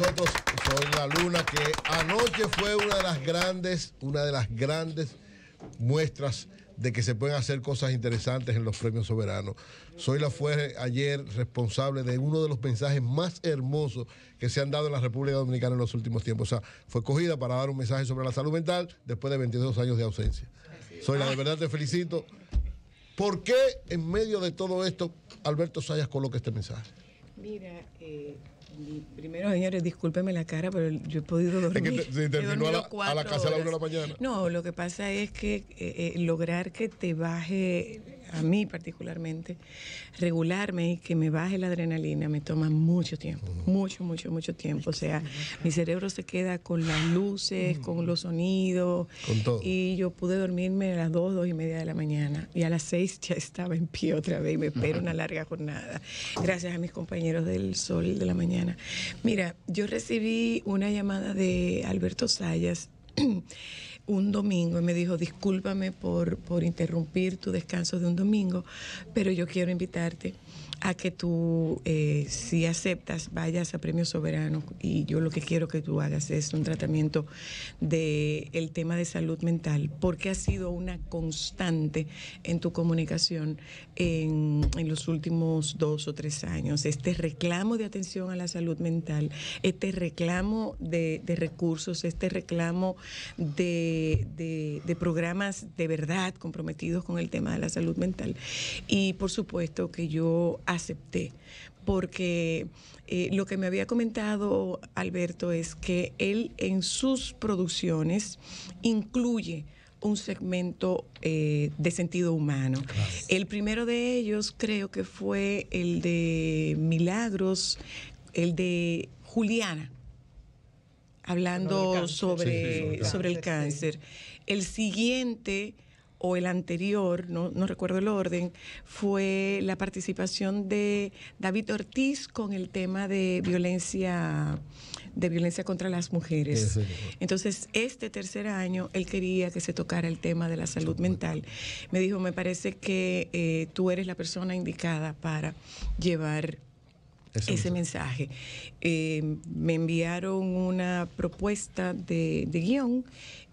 nosotros Soy la Luna, que anoche fue una de las grandes, una de las grandes muestras de que se pueden hacer cosas interesantes en los premios soberanos. la fue ayer responsable de uno de los mensajes más hermosos que se han dado en la República Dominicana en los últimos tiempos. O sea, fue cogida para dar un mensaje sobre la salud mental después de 22 años de ausencia. Soy la de verdad te felicito. ¿Por qué en medio de todo esto Alberto Sayas coloca este mensaje? Mira, eh, Primero, señores, discúlpeme la cara, pero yo he podido dormir. Es que a, la, casa a la una de la mañana. No, lo que pasa es que eh, eh, lograr que te baje a mí particularmente, regularme y que me baje la adrenalina me toma mucho tiempo, mucho, mucho, mucho tiempo. O sea, mi cerebro se queda con las luces, con los sonidos. Y yo pude dormirme a las dos, 2 y media de la mañana. Y a las 6 ya estaba en pie otra vez y me espero una larga jornada. Gracias a mis compañeros del sol de la mañana. Mira, yo recibí una llamada de Alberto Sayas. un domingo y me dijo, discúlpame por, por interrumpir tu descanso de un domingo, pero yo quiero invitarte a que tú, eh, si aceptas, vayas a Premio Soberano y yo lo que quiero que tú hagas es un tratamiento del el tema de salud mental, porque ha sido una constante en tu comunicación en, los últimos dos o tres años. Este reclamo de atención a la salud mental, este reclamo de, recursos, este reclamo de programas de verdad comprometidos con el tema de la salud mental. Y por supuesto que yo acepté, porque eh, lo que me había comentado Alberto es que él en sus producciones incluye un segmento eh, de sentido humano. El primero de ellos creo que fue el de Milagros, el de Juliana, hablando sobre, el cáncer. El siguiente o el anterior, no, recuerdo el orden, fue la participación de David Ortiz con el tema de violencia, de violencia contra las mujeres. Entonces, este tercer año, él quería que se tocara el tema de la salud mental. Me dijo, me parece que eh, tú eres la persona indicada para llevar ese, mensaje. Eh, me enviaron una propuesta de, de guión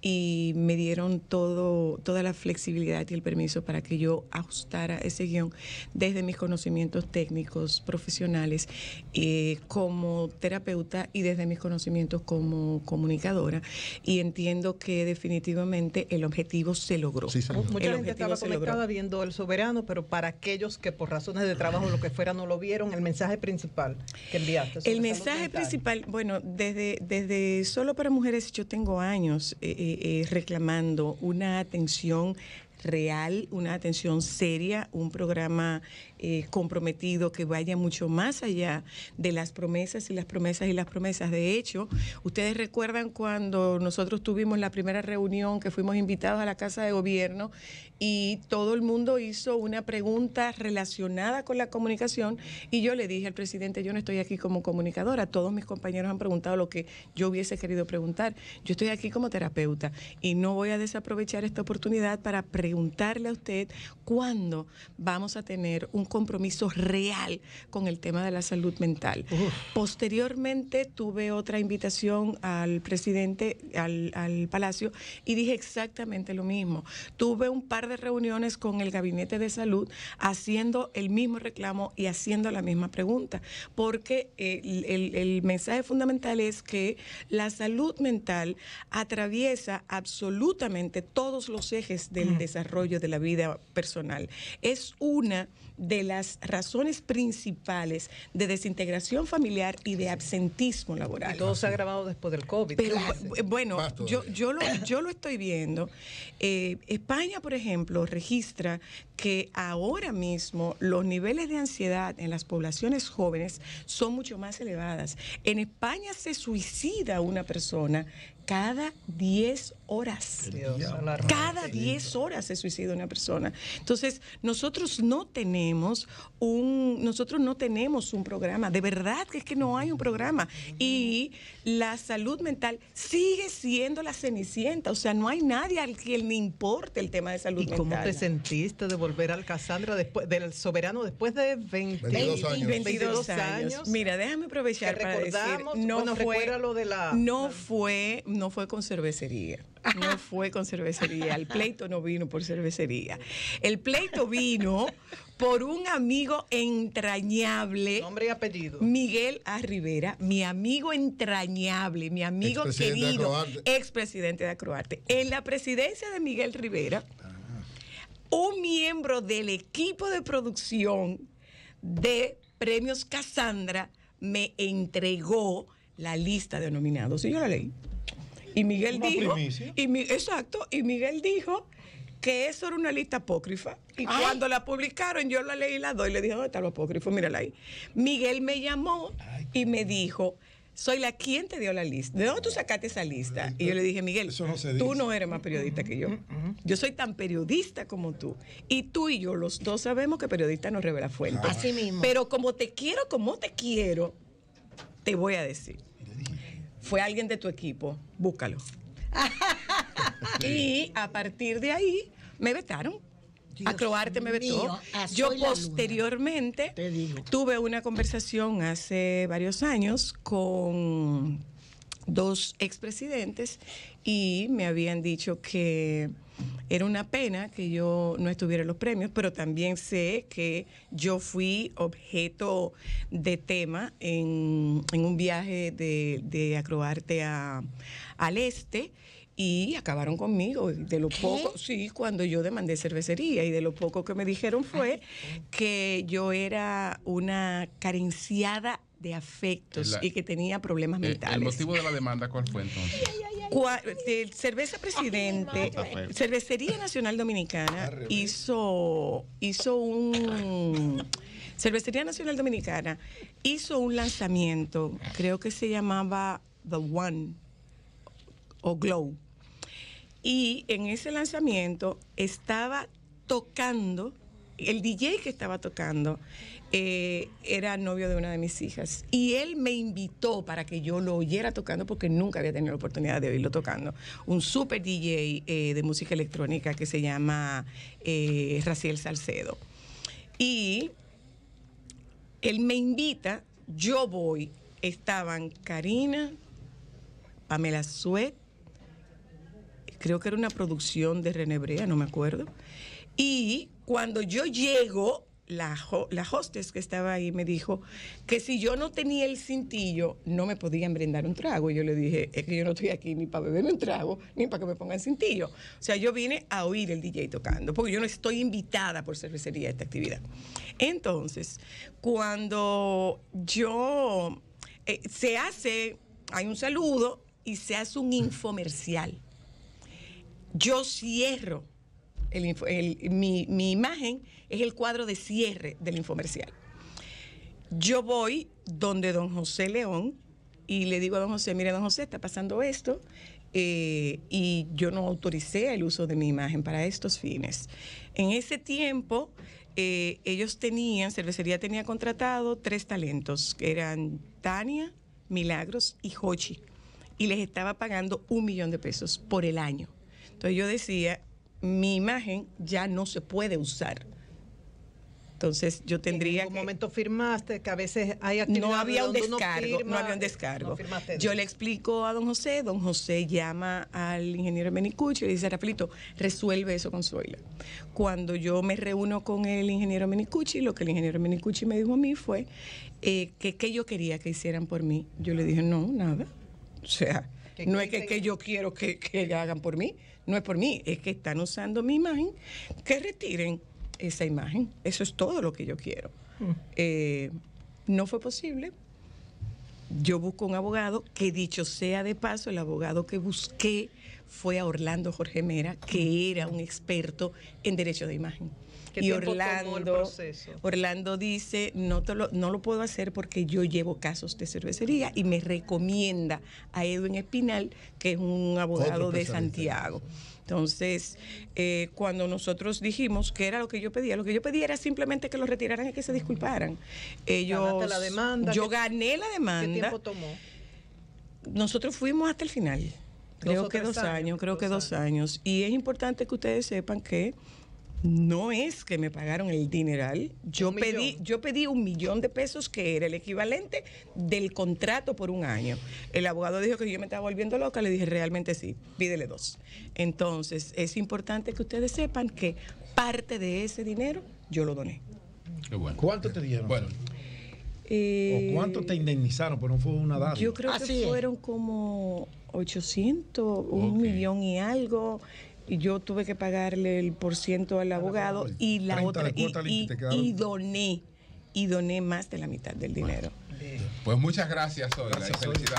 y me dieron todo, toda la flexibilidad y el permiso para que yo ajustara ese guión desde mis conocimientos técnicos, profesionales, eh, como terapeuta y desde mis conocimientos como comunicadora. Y entiendo que definitivamente el objetivo se logró. Mucha gente estaba conectada viendo El Soberano, pero para aquellos que por razones de trabajo, o lo que fuera, no lo vieron, el mensaje principal que enviaste. El mensaje principal, bueno, desde, desde Solo para Mujeres yo tengo años. Eh, eh, reclamando una atención real, una atención seria, un programa eh, comprometido que vaya mucho más allá de las promesas y las promesas y las promesas. De hecho, ustedes recuerdan cuando nosotros tuvimos la primera reunión que fuimos invitados a la Casa de Gobierno y todo el mundo hizo una pregunta relacionada con la comunicación y yo le dije al presidente, yo no estoy aquí como comunicadora, todos mis compañeros han preguntado lo que yo hubiese querido preguntar, yo estoy aquí como terapeuta y no voy a desaprovechar esta oportunidad para preguntarle a usted cuándo vamos a tener un compromiso real con el tema de la salud mental. Posteriormente tuve otra invitación al presidente, al, Palacio, y dije exactamente lo mismo. Tuve un par de reuniones con el Gabinete de Salud haciendo el mismo reclamo y haciendo la misma pregunta, porque eh, el mensaje fundamental es que la salud mental atraviesa absolutamente todos los ejes del desarrollo de la vida personal. Es una de las razones principales de desintegración familiar y de absentismo laboral. Y todo se ha agravado después del COVID. Pero bueno, yo, yo, lo, estoy viendo. Eh, España, por ejemplo, registra que ahora mismo los niveles de ansiedad en las poblaciones jóvenes son mucho más elevadas. En España se suicida una persona cada 10 horas. Cada 10 horas se suicida una persona. Entonces, nosotros no tenemos un nosotros no tenemos un programa, de verdad que es que no hay un programa y la salud mental sigue siendo la cenicienta, o sea, no hay nadie al que le importe el tema de salud mental. ¿Y cómo te sentiste de volver al Casandra después del soberano después de 22 años? 22 años. Mira, déjame aprovechar para decir, no fue lo de la No fue no fue con cervecería. No fue con cervecería. El pleito no vino por cervecería. El pleito vino por un amigo entrañable. Nombre y apellido. Miguel A. Rivera, mi amigo entrañable, mi amigo ex presidente de Acroarte. En la presidencia de Miguel Rivera, ah. un miembro del equipo de producción de Premios Casandra me entregó la lista de nominados y la leí. Y Miguel dijo. Y exacto. Y Miguel dijo que eso era una lista apócrifa. Y cuando la publicaron, yo la leí la doy. Le dije, ¿dónde está lo apócrifo? Mírala ahí. Miguel me llamó y me dijo. Soy la quien te dio la lista. ¿De dónde tú sacaste esa lista? Y yo le dije, Miguel, tú no eres más periodista que yo. Mm, mm, mm, yo soy tan periodista como tú. Y tú y yo, los dos sabemos que periodista no revela fuentes. Así mismo. Pero como te quiero, como te quiero, te voy a decir fue alguien de tu equipo, búscalo. y a partir de ahí me vetaron. a Croarte me vetó. Yo posteriormente tuve una conversación hace varios años con dos expresidentes y me habían dicho que era una pena que yo no estuviera en los premios, pero también sé que yo fui objeto de tema en, un viaje de, acroarte al este y acabaron conmigo. De lo poco, sí, cuando yo demandé cervecería y de lo poco que me dijeron fue que yo era una carenciada de afectos y que tenía problemas eh, mentales. ¿El motivo de la demanda cuál fue entonces? cerveza Presidente, Cervecería Nacional Dominicana ah, hizo, hizo un... Cervecería Nacional Dominicana hizo un lanzamiento, creo que se llamaba The One o Glow. Y en ese lanzamiento estaba tocando, el DJ que estaba tocando eh, era novio de una de mis hijas. Y él me invitó para que yo lo oyera tocando porque nunca había tenido la oportunidad de oírlo tocando. Un super DJ eh, de música electrónica que se llama eh, Raciel Salcedo. Y él me invita, yo voy. Estaban Karina, Pamela Suet, creo que era una producción de René Brea, no me acuerdo. Y cuando yo llego, la, hostess que estaba ahí me dijo que si yo no tenía el cintillo, no me podían brindar un trago. y Yo le dije, es que yo no estoy aquí ni para beberme un trago, ni para que me pongan cintillo. O sea, yo vine a oír el DJ tocando, porque yo no estoy invitada por cervecería a esta actividad. Entonces, cuando yo eh, se hace, hay un saludo y se hace un infomercial. Yo cierro mi, imagen es el cuadro de cierre del infomercial. Yo voy donde don José León y le digo a don José, mire don José, está pasando esto, eh, y yo no autoricé el uso de mi imagen para estos fines. En ese tiempo, eh, ellos tenían, Cervecería tenía contratado tres talentos, que eran Tania, Milagros y Hochi, y les estaba pagando un millón de pesos por el año. Entonces yo decía, mi imagen ya no se puede usar. Entonces yo tendría en algún momento firmaste que a veces hay no había un descargo, no había un descargo. yo le explico a don José, don José llama al ingeniero Menicucci y le dice, "Rafaelito, resuelve eso con Zoila." Cuando yo me reúno con el ingeniero Menicucci, lo que el ingeniero Menicucci me dijo a mí fue eh, que qué yo quería que hicieran por mí. Yo le dije, "No, nada." O sea, no es que, yo quiero que, que hagan por mí, no es por mí, es que están usando mi imagen, que retiren esa imagen. Eso es todo lo que yo quiero. Mm. Eh, no fue posible. Yo busco un abogado que, dicho sea de paso, el abogado que busqué fue a Orlando Jorge Mera, que era un experto en derecho de imagen. y Orlando, Orlando dice, no, lo, puedo hacer porque yo llevo casos de cervecería y me recomienda a Edwin Espinal, que es un abogado de Santiago. Entonces, eh, cuando nosotros dijimos que era lo que yo pedía, lo que yo pedía era simplemente que lo retiraran y que se disculparan. Ellos, la demanda, yo gané la demanda. ¿Qué tiempo tomó? Nosotros fuimos hasta el final. Creo que dos años, creo que dos años. Y es importante que ustedes sepan que no es que me pagaron el dineral. Yo pedí, yo pedí un millón de pesos que era el equivalente del contrato por un año. El abogado dijo que yo me estaba volviendo loca, le dije realmente sí, pídele dos. Entonces, es importante que ustedes sepan que parte de ese dinero yo lo doné. ¿Cuánto te dieron? Bueno, eh, ¿O cuánto te indemnizaron? Pero no fue una Yo creo que fueron como 800, un millón y algo. Y yo tuve que pagarle el por ciento al abogado y la otra. Y, y, doné, y doné más de la mitad del dinero. Pues muchas gracias, Sola.